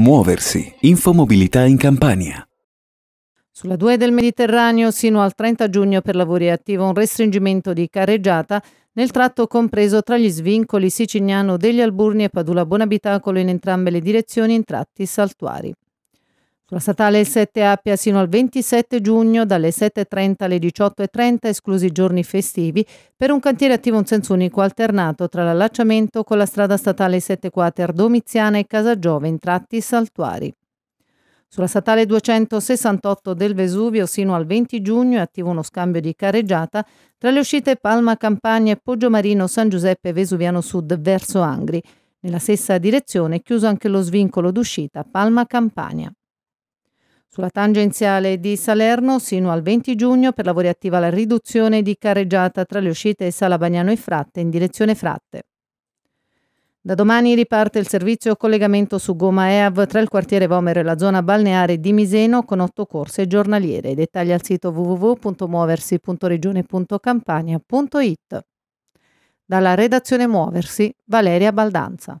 Muoversi. Infomobilità in Campania. Sulla 2 del Mediterraneo sino al 30 giugno per lavori attivo un restringimento di carreggiata nel tratto compreso tra gli svincoli siciliano degli Alburni e Padula Bonabitacolo in entrambe le direzioni in tratti saltuari. Sulla statale 7 Appia sino al 27 giugno dalle 7.30 alle 18.30 esclusi i giorni festivi per un cantiere attivo in senso unico alternato tra l'allacciamento con la strada statale 7 Quater Domiziana e Casagiove in tratti saltuari. Sulla statale 268 del Vesuvio sino al 20 giugno è attivo uno scambio di careggiata tra le uscite Palma Campagna e Poggiomarino San Giuseppe Vesuviano Sud verso Angri. Nella stessa direzione è chiuso anche lo svincolo d'uscita Palma Campania. Sulla tangenziale di Salerno sino al 20 giugno per lavori attiva la riduzione di carreggiata tra le uscite Sala Bagnano e Fratte in direzione Fratte. Da domani riparte il servizio collegamento su Goma EAV tra il quartiere Vomero e la zona balneare di Miseno con otto corse giornaliere. I dettagli al sito www.muoversi.regione.campania.it. Dalla redazione Muoversi, Valeria Baldanza.